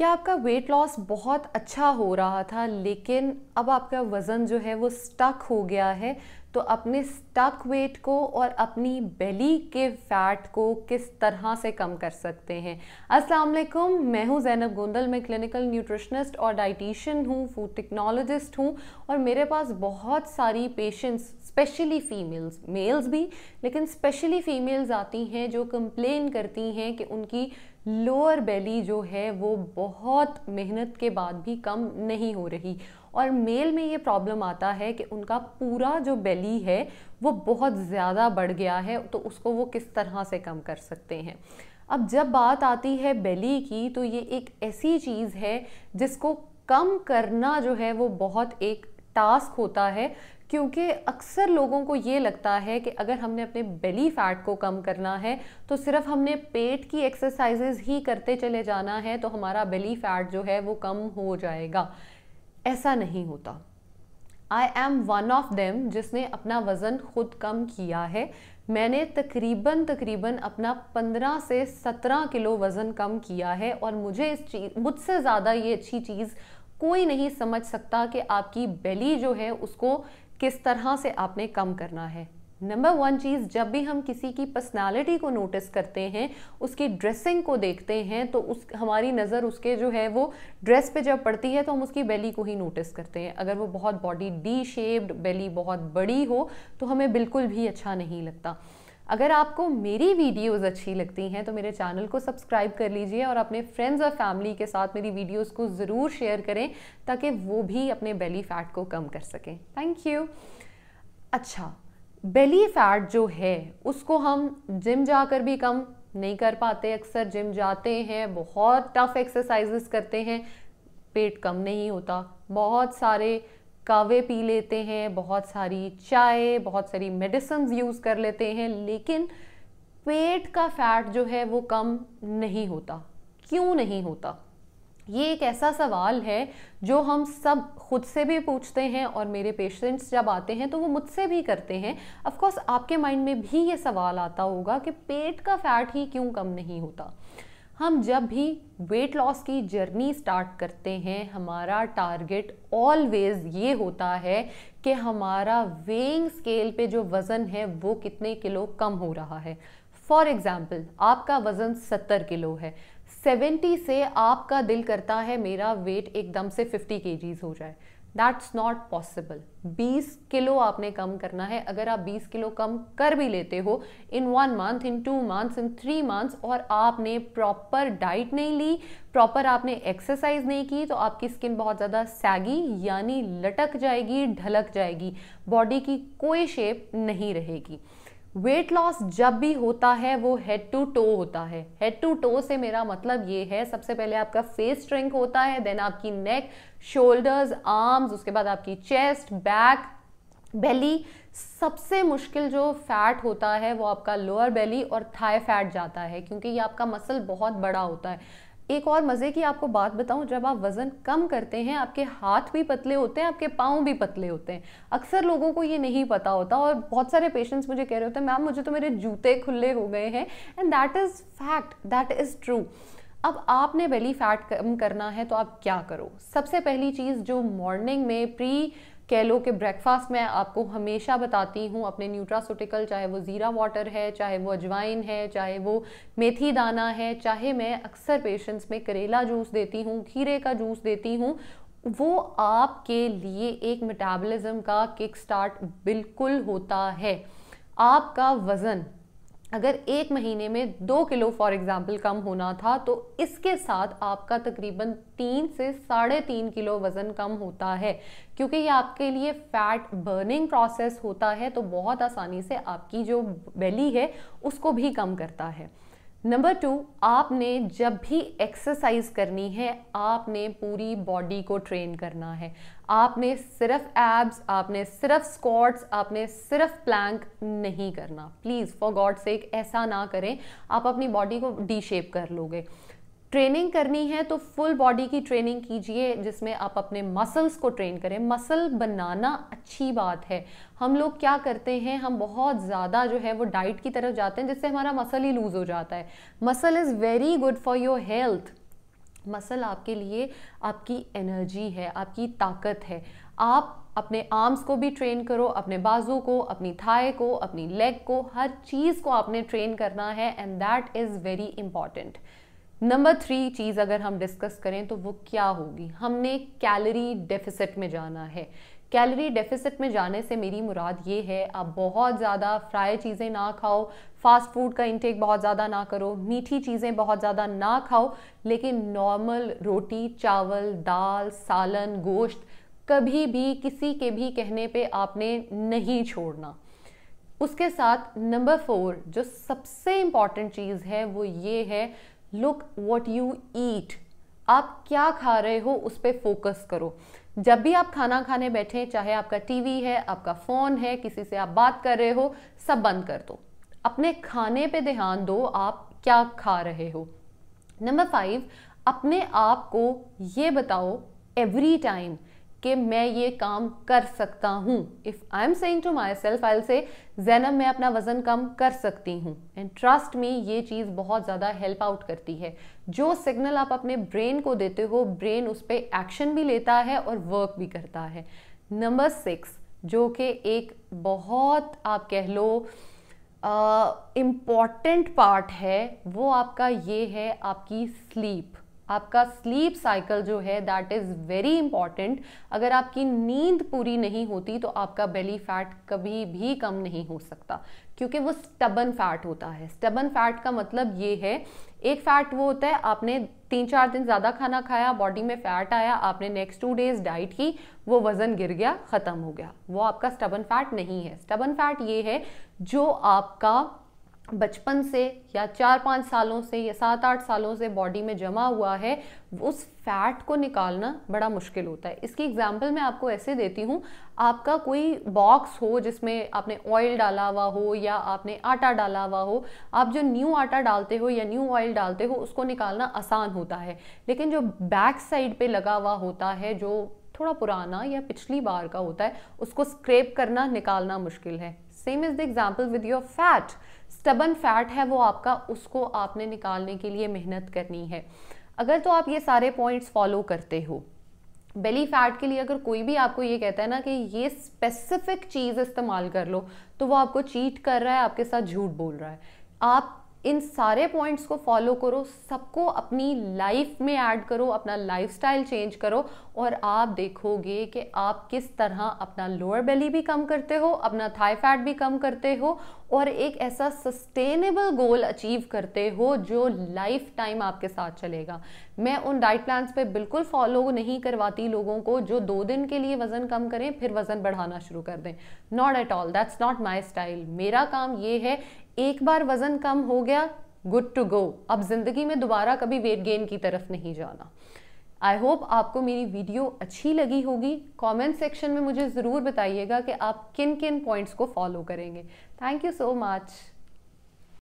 कि आपका weight loss बहुत अच्छा हो रहा था लेकिन अब आपका वज़न जो है वो स्टक हो गया है तो अपने स्टक वेट को और अपनी बेली के फैट को किस तरह से कम कर सकते हैं अस्सलाम वालेकुम मैं हूं जैनब गोंदल मैं क्लिनिकल न्यूट्रिशनिस्ट और डाइटिशियन हूं फूड टेक्नोलॉजिस्ट हूं और मेरे पास बहुत सारी पेशेंट्स स्पेशली फ़ीमेल्स मेल्स भी लेकिन स्पेशली फ़ीमेल्स आती हैं जो कंप्लेन करती हैं कि उनकी लोअर बेली जो है वो बहुत मेहनत के बाद भी कम नहीं हो रही और मेल में ये प्रॉब्लम आता है कि उनका पूरा जो बेली है वो बहुत ज़्यादा बढ़ गया है तो उसको वो किस तरह से कम कर सकते हैं अब जब बात आती है बेली की तो ये एक ऐसी चीज़ है जिसको कम करना जो है वो बहुत एक टास्क होता है क्योंकि अक्सर लोगों को ये लगता है कि अगर हमने अपने बेली फैट को कम करना है तो सिर्फ हमने पेट की एक्सरसाइजेज ही करते चले जाना है तो हमारा बेली फैट जो है वो कम हो जाएगा ऐसा नहीं होता I am one of them जिसने अपना वज़न खुद कम किया है मैंने तकरीबन तकरीबन अपना पंद्रह से सत्रह किलो वज़न कम किया है और मुझे इस चीज़ मुझसे ज़्यादा ये अच्छी चीज़ कोई नहीं समझ सकता कि आपकी बेली जो है उसको किस तरह से आपने कम करना है नंबर वन चीज़ जब भी हम किसी की पर्सनालिटी को नोटिस करते हैं उसकी ड्रेसिंग को देखते हैं तो उस हमारी नज़र उसके जो है वो ड्रेस पे जब पड़ती है तो हम उसकी बेली को ही नोटिस करते हैं अगर वो बहुत बॉडी डी शेप्ड बेली बहुत बड़ी हो तो हमें बिल्कुल भी अच्छा नहीं लगता अगर आपको मेरी वीडियोस अच्छी लगती हैं तो मेरे चैनल को सब्सक्राइब कर लीजिए और अपने फ्रेंड्स और फैमिली के साथ मेरी वीडियोस को ज़रूर शेयर करें ताकि वो भी अपने बेली फैट को कम कर सकें थैंक यू अच्छा बेली फैट जो है उसको हम जिम जाकर भी कम नहीं कर पाते अक्सर जिम जाते हैं बहुत टफ एक्सरसाइजेस करते हैं पेट कम नहीं होता बहुत सारे कावे पी लेते हैं बहुत सारी चाय बहुत सारी मेडिसिन यूज़ कर लेते हैं लेकिन पेट का फैट जो है वो कम नहीं होता क्यों नहीं होता ये एक ऐसा सवाल है जो हम सब खुद से भी पूछते हैं और मेरे पेशेंट्स जब आते हैं तो वो मुझसे भी करते हैं ऑफ कोर्स आपके माइंड में भी ये सवाल आता होगा कि पेट का फैट ही क्यों कम नहीं होता हम जब भी वेट लॉस की जर्नी स्टार्ट करते हैं हमारा टारगेट ऑलवेज ये होता है कि हमारा वेइंग स्केल पे जो वज़न है वो कितने किलो कम हो रहा है फॉर एग्ज़ाम्पल आपका वज़न सत्तर किलो है सेवेंटी से आपका दिल करता है मेरा वेट एकदम से फिफ्टी के हो जाए दैट्स नॉट पॉसिबल 20 किलो आपने कम करना है अगर आप 20 किलो कम कर भी लेते हो in one month in two months in three months और आपने प्रॉपर डाइट नहीं ली प्रॉपर आपने एक्सरसाइज नहीं की तो आपकी स्किन बहुत ज़्यादा सैगी यानी लटक जाएगी ढलक जाएगी बॉडी की कोई शेप नहीं रहेगी वेट लॉस जब भी होता है वो हेड टू टो होता है हेड टू टो से मेरा मतलब ये है सबसे पहले आपका फेस स्ट्रेंथ होता है देन आपकी नेक शोल्डर्स आर्म्स उसके बाद आपकी चेस्ट बैक बेली सबसे मुश्किल जो फैट होता है वो आपका लोअर बेली और थाई फैट जाता है क्योंकि ये आपका मसल बहुत बड़ा होता है एक और मज़े की आपको बात बताऊं जब आप वज़न कम करते हैं आपके हाथ भी पतले होते हैं आपके पाँव भी पतले होते हैं अक्सर लोगों को ये नहीं पता होता और बहुत सारे पेशेंट्स मुझे कह रहे होते हैं मैम मुझे तो मेरे जूते खुले हो गए हैं and that is fact that is true अब आपने बेली फैट कम करना है तो आप क्या करो सबसे पहली चीज़ जो मॉर्निंग में प्री कह लो कि ब्रेकफास्ट मैं आपको हमेशा बताती हूँ अपने न्यूट्रासोटिकल चाहे वो ज़ीरा वाटर है चाहे वो अजवाइन है चाहे वो मेथी दाना है चाहे मैं अक्सर पेशेंट्स में करेला जूस देती हूँ खीरे का जूस देती हूँ वो आपके लिए एक मेटाबॉलिज्म का किक स्टार्ट बिल्कुल होता है आपका वज़न अगर एक महीने में दो किलो फॉर एग्ज़ाम्पल कम होना था तो इसके साथ आपका तकरीबन तीन से साढ़े तीन किलो वज़न कम होता है क्योंकि ये आपके लिए फैट बर्निंग प्रोसेस होता है तो बहुत आसानी से आपकी जो बेली है उसको भी कम करता है नंबर टू आपने जब भी एक्सरसाइज करनी है आपने पूरी बॉडी को ट्रेन करना है आपने सिर्फ एब्स आपने सिर्फ स्क्वाट्स आपने सिर्फ प्लैंक नहीं करना प्लीज़ फॉर गॉड सेक ऐसा ना करें आप अपनी बॉडी को डी शेप कर लोगे ट्रेनिंग करनी है तो फुल बॉडी की ट्रेनिंग कीजिए जिसमें आप अपने मसल्स को ट्रेन करें मसल बनाना अच्छी बात है हम लोग क्या करते हैं हम बहुत ज़्यादा जो है वो डाइट की तरफ जाते हैं जिससे हमारा मसल ही लूज़ हो जाता है muscle is very good for your health muscle आपके लिए आपकी एनर्जी है आपकी ताकत है आप अपने आर्म्स को भी ट्रेन करो अपने बाजू को अपनी थाए को अपनी लेग को हर चीज़ को आपने ट्रेन करना है and that is very important number three चीज़ अगर हम डिस्कस करें तो वो क्या होगी हमने कैलोरी डेफिसिट में जाना है कैलोरी डेफिसिट में जाने से मेरी मुराद ये है आप बहुत ज़्यादा फ्राई चीज़ें ना खाओ फास्ट फूड का इंटेक बहुत ज़्यादा ना करो मीठी चीज़ें बहुत ज़्यादा ना खाओ लेकिन नॉर्मल रोटी चावल दाल सालन गोश्त कभी भी किसी के भी कहने पे आपने नहीं छोड़ना उसके साथ नंबर फोर जो सबसे इम्पॉर्टेंट चीज़ है वो ये है लुक वॉट यू ईट आप क्या खा रहे हो उस पर फोकस करो जब भी आप खाना खाने बैठे चाहे आपका टीवी है आपका फ़ोन है किसी से आप बात कर रहे हो सब बंद कर दो अपने खाने पे ध्यान दो आप क्या खा रहे हो नंबर फाइव अपने आप को ये बताओ एवरी टाइम कि मैं ये काम कर सकता हूँ if I am saying to myself I say Zainab मैं अपना वज़न कम कर सकती हूँ एंड ट्रस्ट में ये चीज़ बहुत ज़्यादा हेल्प आउट करती है जो सिग्नल आप अपने ब्रेन को देते हो ब्रेन उस पर एक्शन भी लेता है और वर्क भी करता है नंबर सिक्स जो कि एक बहुत आप कह लो इम्पॉर्टेंट uh, पार्ट है वो आपका ये है आपकी स्लीप आपका स्लीप साइकिल जो है दैट इज़ वेरी इंपॉर्टेंट अगर आपकी नींद पूरी नहीं होती तो आपका बेली फैट कभी भी कम नहीं हो सकता क्योंकि वो स्टबन फैट होता है स्टबन फैट का मतलब ये है एक फैट वो होता है आपने तीन चार दिन ज़्यादा खाना खाया बॉडी में फैट आया आपने नेक्स्ट टू डेज डाइट की वो वज़न गिर गया ख़त्म हो गया वो आपका स्टबन फैट नहीं है स्टबन फैट ये है जो आपका बचपन से या चार पाँच सालों से या सात आठ सालों से बॉडी में जमा हुआ है उस फैट को निकालना बड़ा मुश्किल होता है इसकी एग्जांपल मैं आपको ऐसे देती हूँ आपका कोई बॉक्स हो जिसमें आपने ऑयल डाला हुआ हो या आपने आटा डाला हुआ हो आप जो न्यू आटा डालते हो या न्यू ऑयल डालते हो उसको निकालना आसान होता है लेकिन जो बैक साइड पे लगा हुआ होता है जो थोड़ा पुराना या पिछली बार का होता है उसको स्क्रेप करना निकालना मुश्किल है same is the example with your fat stubborn fat है वो आपका उसको आपने निकालने के लिए मेहनत करनी है अगर तो आप ये सारे पॉइंट्स फॉलो करते हो बेली फैट के लिए अगर कोई भी आपको ये कहता है ना कि ये स्पेसिफिक चीज़ इस्तेमाल कर लो तो वो आपको चीट कर रहा है आपके साथ झूठ बोल रहा है आप इन सारे पॉइंट्स को फॉलो करो सबको अपनी लाइफ में ऐड करो अपना लाइफस्टाइल चेंज करो और आप देखोगे कि आप किस तरह अपना लोअर बेली भी कम करते हो अपना थाई फैट भी कम करते हो और एक ऐसा सस्टेनेबल गोल अचीव करते हो जो लाइफ टाइम आपके साथ चलेगा मैं उन डाइट प्लान्स पे बिल्कुल फॉलो नहीं करवाती लोगों को जो दो दिन के लिए वज़न कम करें फिर वज़न बढ़ाना शुरू कर दें not at all that's not my style मेरा काम ये है एक बार वजन कम हो गया गुड टू गो अब जिंदगी में दोबारा कभी वेट गेन की तरफ नहीं जाना आई होप आपको मेरी वीडियो अच्छी लगी होगी कमेंट सेक्शन में मुझे ज़रूर बताइएगा कि आप किन किन पॉइंट्स को फॉलो करेंगे थैंक यू सो मच